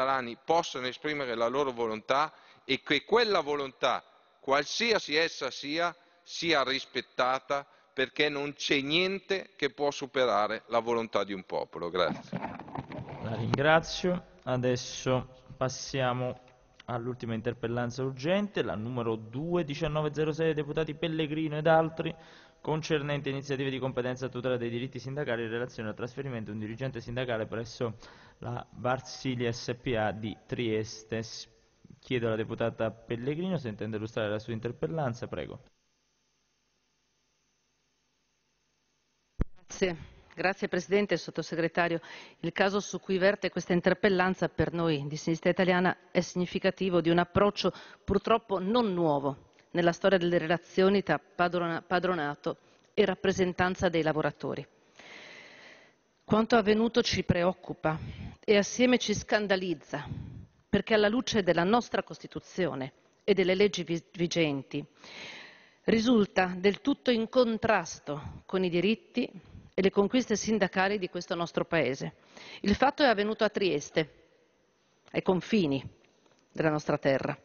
catalani possano esprimere la loro volontà e che quella volontà, qualsiasi essa sia, sia rispettata perché non c'è niente che può superare la volontà di un popolo. Grazie. La ringrazio. Adesso passiamo all'ultima interpellanza urgente, la numero 2 1906 deputati Pellegrino ed altri concernente iniziative di competenza a tutela dei diritti sindacali in relazione al trasferimento di un dirigente sindacale presso la Varsili SPA di Trieste. Chiedo alla deputata Pellegrino se intende illustrare la sua interpellanza. Prego. Grazie. Grazie Presidente Sottosegretario. Il caso su cui verte questa interpellanza per noi di Sinistra Italiana è significativo di un approccio purtroppo non nuovo nella storia delle relazioni tra padronato e rappresentanza dei lavoratori. Quanto avvenuto ci preoccupa e assieme ci scandalizza, perché alla luce della nostra Costituzione e delle leggi vigenti risulta del tutto in contrasto con i diritti e le conquiste sindacali di questo nostro Paese. Il fatto è avvenuto a Trieste, ai confini della nostra terra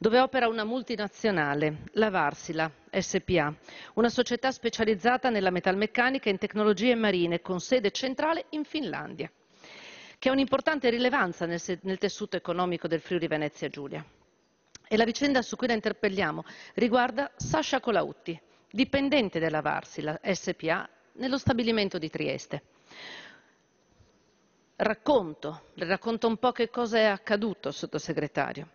dove opera una multinazionale, la Varsila SPA, una società specializzata nella metalmeccanica e in tecnologie marine con sede centrale in Finlandia, che ha un'importante rilevanza nel, nel tessuto economico del Friuli Venezia Giulia. E la vicenda su cui la interpelliamo riguarda Sasha Colautti, dipendente della Varsila SPA nello stabilimento di Trieste. Racconto, le racconto un po' che cosa è accaduto, sottosegretario.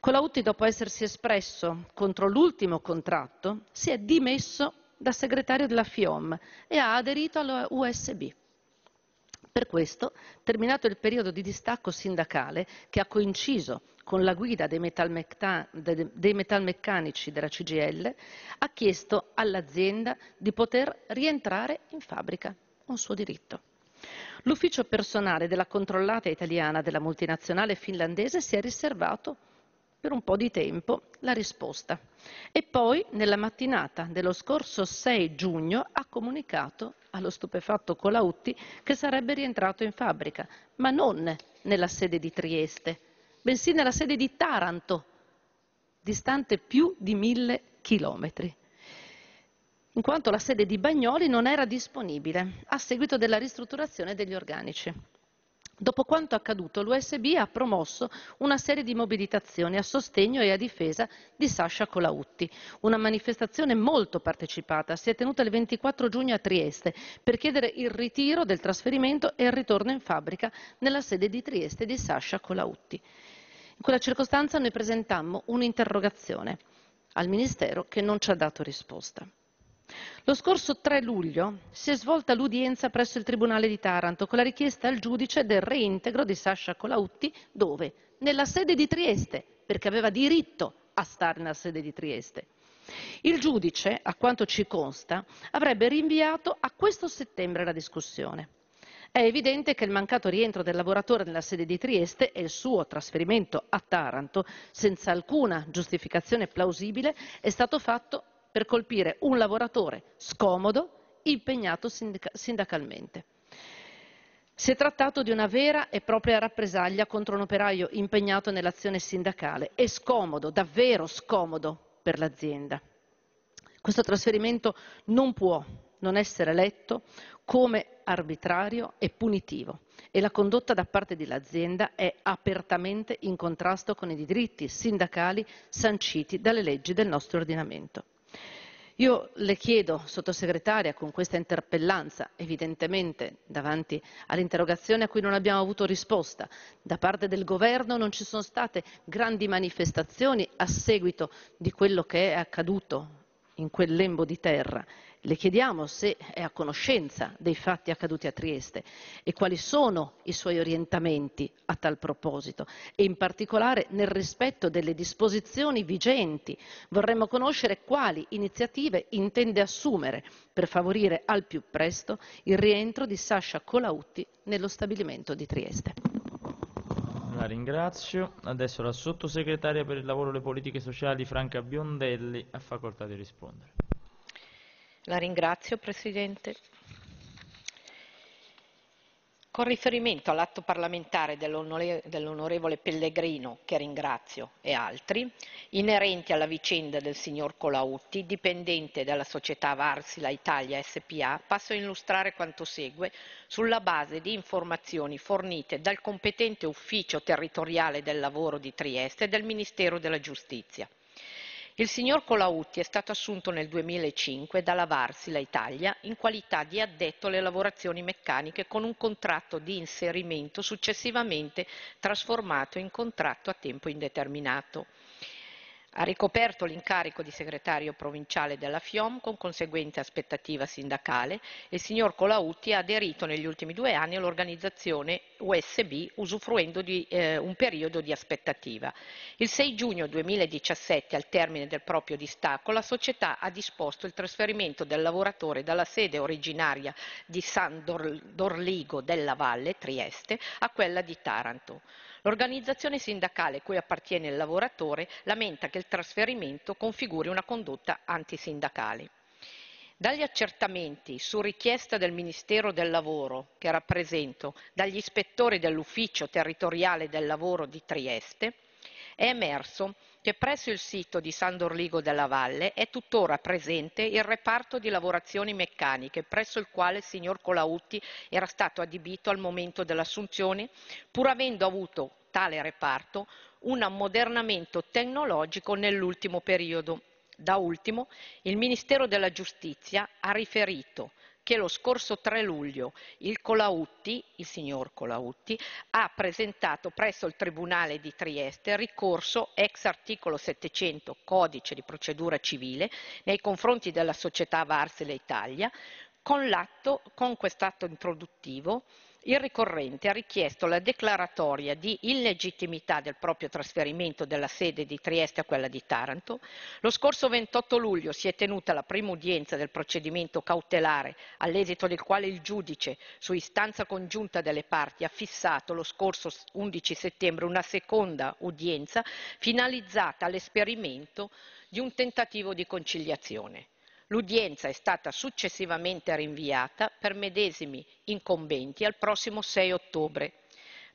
Colautti, dopo essersi espresso contro l'ultimo contratto, si è dimesso da segretario della FIOM e ha aderito alla USB. Per questo, terminato il periodo di distacco sindacale che ha coinciso con la guida dei, metalmecca- dei metalmeccanici della CGL, ha chiesto all'azienda di poter rientrare in fabbrica, un suo diritto. L'ufficio personale della controllata italiana della multinazionale finlandese si è riservato per un po' di tempo la risposta e poi nella mattinata dello scorso 6 giugno ha comunicato allo stupefatto Colautti che sarebbe rientrato in fabbrica, ma non nella sede di Trieste, bensì nella sede di Taranto, distante più di mille chilometri in quanto la sede di Bagnoli non era disponibile a seguito della ristrutturazione degli organici. Dopo quanto accaduto, l'USB ha promosso una serie di mobilitazioni a sostegno e a difesa di Sasha Colautti. Una manifestazione molto partecipata si è tenuta il 24 giugno a Trieste per chiedere il ritiro del trasferimento e il ritorno in fabbrica nella sede di Trieste di Sasha Colautti. In quella circostanza noi presentammo un'interrogazione al Ministero che non ci ha dato risposta. Lo scorso 3 luglio si è svolta l'udienza presso il Tribunale di Taranto con la richiesta al giudice del reintegro di Sasha Colautti dove? Nella sede di Trieste, perché aveva diritto a stare nella sede di Trieste. Il giudice, a quanto ci consta, avrebbe rinviato a questo settembre la discussione. È evidente che il mancato rientro del lavoratore nella sede di Trieste e il suo trasferimento a Taranto, senza alcuna giustificazione plausibile, è stato fatto per colpire un lavoratore scomodo, impegnato sindacalmente. Si è trattato di una vera e propria rappresaglia contro un operaio impegnato nell'azione sindacale e scomodo, davvero scomodo per l'azienda. Questo trasferimento non può non essere letto come arbitrario e punitivo e la condotta da parte dell'azienda è apertamente in contrasto con i diritti sindacali sanciti dalle leggi del nostro ordinamento. Io le chiedo, sottosegretaria, con questa interpellanza, evidentemente davanti all'interrogazione a cui non abbiamo avuto risposta, da parte del governo non ci sono state grandi manifestazioni a seguito di quello che è accaduto in quel lembo di terra le chiediamo se è a conoscenza dei fatti accaduti a Trieste e quali sono i suoi orientamenti a tal proposito e in particolare nel rispetto delle disposizioni vigenti. Vorremmo conoscere quali iniziative intende assumere per favorire al più presto il rientro di Sasha Colautti nello stabilimento di Trieste. La ringrazio. Adesso la sottosegretaria per il lavoro e le politiche sociali Franca Biondelli ha facoltà di rispondere. La ringrazio, Presidente. Con riferimento all'atto parlamentare dell'onorevole Pellegrino, che ringrazio, e altri, inerenti alla vicenda del signor Colautti, dipendente dalla società Varsila Italia SPA, passo a illustrare quanto segue sulla base di informazioni fornite dal competente ufficio territoriale del lavoro di Trieste e del Ministero della Giustizia. Il signor Colautti è stato assunto nel 2005 dalla Wärtsilä Italia in qualità di addetto alle lavorazioni meccaniche con un contratto di inserimento successivamente trasformato in contratto a tempo indeterminato. Ha ricoperto l'incarico di segretario provinciale della FIOM con conseguente aspettativa sindacale e il signor Colautti ha aderito negli ultimi due anni all'organizzazione USB usufruendo di eh, un periodo di aspettativa. Il 6 giugno 2017, al termine del proprio distacco, la società ha disposto il trasferimento del lavoratore dalla sede originaria di San Dor- Dorligo della Valle, Trieste, a quella di Taranto. L'organizzazione sindacale cui appartiene il lavoratore lamenta che il trasferimento configuri una condotta antisindacale. Dagli accertamenti, su richiesta del Ministero del Lavoro, che rappresento, dagli ispettori dell'Ufficio territoriale del lavoro di Trieste, è emerso che presso il sito di San Dorligo della Valle è tuttora presente il reparto di lavorazioni meccaniche presso il quale il signor Colautti era stato adibito al momento dell'assunzione, pur avendo avuto tale reparto un ammodernamento tecnologico nell'ultimo periodo. Da ultimo, il Ministero della Giustizia ha riferito che lo scorso 3 luglio il Colautti, il signor Colautti, ha presentato presso il Tribunale di Trieste ricorso ex articolo 700 Codice di procedura civile nei confronti della società Varsile Italia con, l'atto, con quest'atto introduttivo il ricorrente ha richiesto la declaratoria di illegittimità del proprio trasferimento della sede di Trieste a quella di Taranto. Lo scorso 28 luglio si è tenuta la prima udienza del procedimento cautelare, all'esito del quale il giudice, su istanza congiunta delle parti, ha fissato lo scorso 11 settembre una seconda udienza finalizzata all'esperimento di un tentativo di conciliazione. L'udienza è stata successivamente rinviata per medesimi incombenti al prossimo 6 ottobre.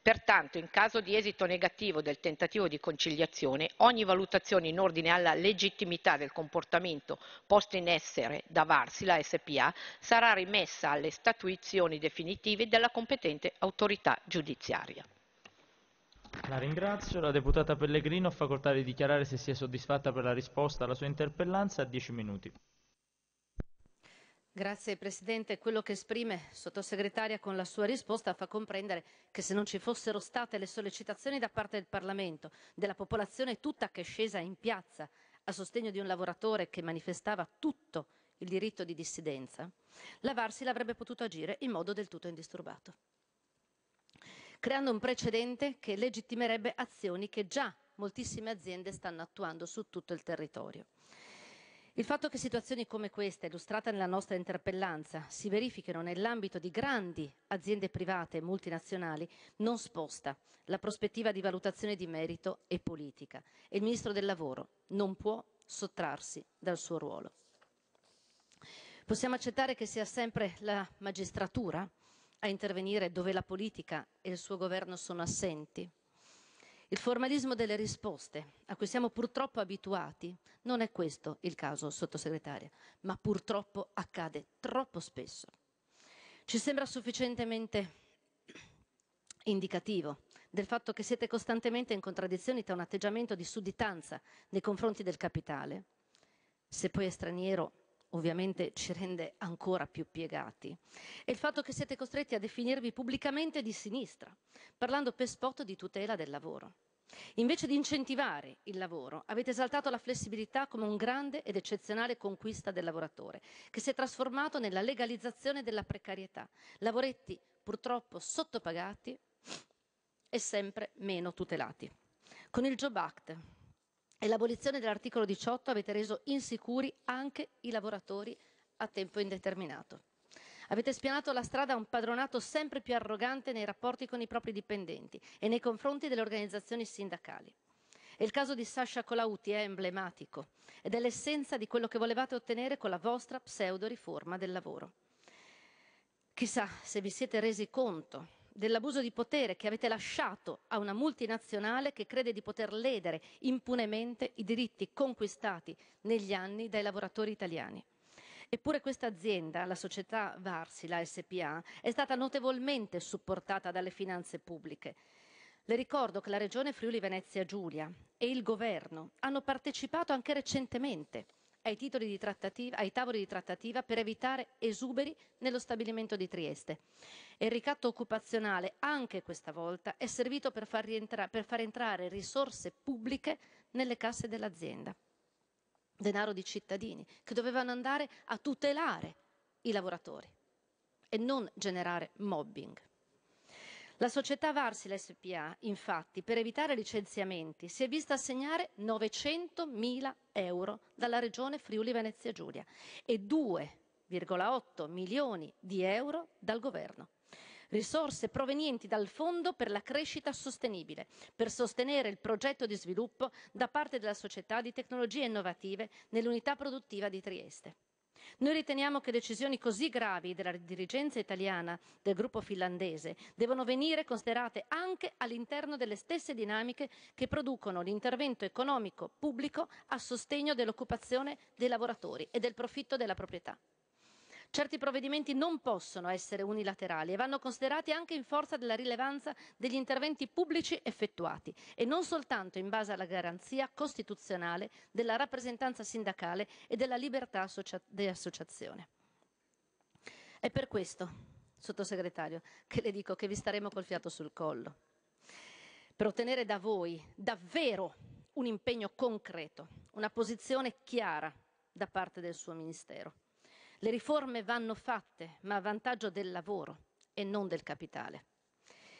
Pertanto, in caso di esito negativo del tentativo di conciliazione, ogni valutazione in ordine alla legittimità del comportamento posto in essere da Varsi, la SPA sarà rimessa alle statuizioni definitive della competente autorità giudiziaria. La ringrazio. La deputata Pellegrino ha facoltà di dichiarare se si è soddisfatta per la risposta alla sua interpellanza a dieci minuti. Grazie Presidente. Quello che esprime, Sottosegretaria, con la sua risposta fa comprendere che se non ci fossero state le sollecitazioni da parte del Parlamento, della popolazione tutta che è scesa in piazza a sostegno di un lavoratore che manifestava tutto il diritto di dissidenza, la Varsi l'avrebbe potuto agire in modo del tutto indisturbato, creando un precedente che legittimerebbe azioni che già moltissime aziende stanno attuando su tutto il territorio. Il fatto che situazioni come questa, illustrata nella nostra interpellanza, si verifichino nell'ambito di grandi aziende private e multinazionali non sposta la prospettiva di valutazione di merito e politica e il Ministro del Lavoro non può sottrarsi dal suo ruolo. Possiamo accettare che sia sempre la magistratura a intervenire dove la politica e il suo governo sono assenti? Il formalismo delle risposte, a cui siamo purtroppo abituati, non è questo il caso, sottosegretaria, ma purtroppo accade troppo spesso. Ci sembra sufficientemente indicativo del fatto che siete costantemente in contraddizione tra un atteggiamento di sudditanza nei confronti del capitale, se poi è straniero ovviamente ci rende ancora più piegati, è il fatto che siete costretti a definirvi pubblicamente di sinistra, parlando per spot di tutela del lavoro. Invece di incentivare il lavoro, avete esaltato la flessibilità come un grande ed eccezionale conquista del lavoratore, che si è trasformato nella legalizzazione della precarietà, lavoretti purtroppo sottopagati e sempre meno tutelati. Con il Job Act e l'abolizione dell'articolo 18 avete reso insicuri anche i lavoratori a tempo indeterminato. Avete spianato la strada a un padronato sempre più arrogante nei rapporti con i propri dipendenti e nei confronti delle organizzazioni sindacali. E il caso di Sasha Colauti è emblematico ed è l'essenza di quello che volevate ottenere con la vostra pseudo riforma del lavoro. Chissà se vi siete resi conto dell'abuso di potere che avete lasciato a una multinazionale che crede di poter ledere impunemente i diritti conquistati negli anni dai lavoratori italiani. Eppure questa azienda, la società Varsi, la SPA, è stata notevolmente supportata dalle finanze pubbliche. Le ricordo che la Regione Friuli Venezia Giulia e il Governo hanno partecipato anche recentemente ai, ai tavoli di trattativa per evitare esuberi nello stabilimento di Trieste. E il ricatto occupazionale, anche questa volta, è servito per far, per far entrare risorse pubbliche nelle casse dell'azienda. Denaro di cittadini che dovevano andare a tutelare i lavoratori e non generare mobbing. La società Varsil SPA, infatti, per evitare licenziamenti, si è vista assegnare 900.000 euro dalla regione Friuli Venezia Giulia e 2,8 milioni di euro dal governo. Risorse provenienti dal Fondo per la crescita sostenibile per sostenere il progetto di sviluppo da parte della Società di Tecnologie Innovative nell'unità produttiva di Trieste. Noi riteniamo che decisioni così gravi della dirigenza italiana del gruppo finlandese devono venire considerate anche all'interno delle stesse dinamiche che producono l'intervento economico pubblico a sostegno dell'occupazione dei lavoratori e del profitto della proprietà. Certi provvedimenti non possono essere unilaterali e vanno considerati anche in forza della rilevanza degli interventi pubblici effettuati e non soltanto in base alla garanzia costituzionale della rappresentanza sindacale e della libertà di associazione. È per questo, sottosegretario, che le dico che vi staremo col fiato sul collo per ottenere da voi davvero un impegno concreto, una posizione chiara da parte del suo Ministero. Le riforme vanno fatte, ma a vantaggio del lavoro e non del capitale.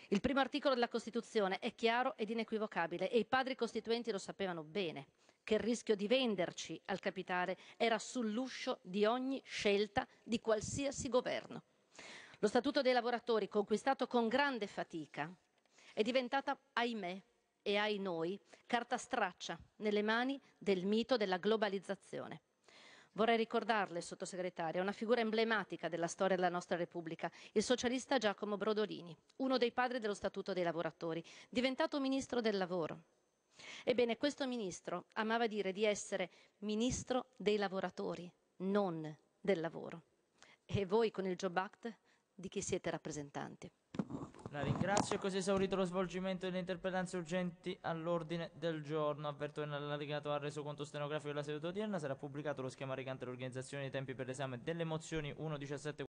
Il primo articolo della Costituzione è chiaro ed inequivocabile e i padri costituenti lo sapevano bene, che il rischio di venderci al capitale era sull'uscio di ogni scelta di qualsiasi governo. Lo Statuto dei lavoratori, conquistato con grande fatica, è diventata, ahimè, e ai noi, carta straccia nelle mani del mito della globalizzazione. Vorrei ricordarle, sottosegretaria, una figura emblematica della storia della nostra Repubblica, il socialista Giacomo Brodolini, uno dei padri dello Statuto dei lavoratori, diventato ministro del lavoro. Ebbene, questo ministro amava dire di essere ministro dei lavoratori, non del lavoro. E voi con il Job Act di chi siete rappresentanti? La ringrazio, così esaurito lo svolgimento delle interpellanze urgenti all'ordine del giorno. Avverto che nell'allegato al resoconto stenografico della seduta odierna sarà pubblicato lo schema recante l'organizzazione dei tempi per l'esame delle mozioni 1.17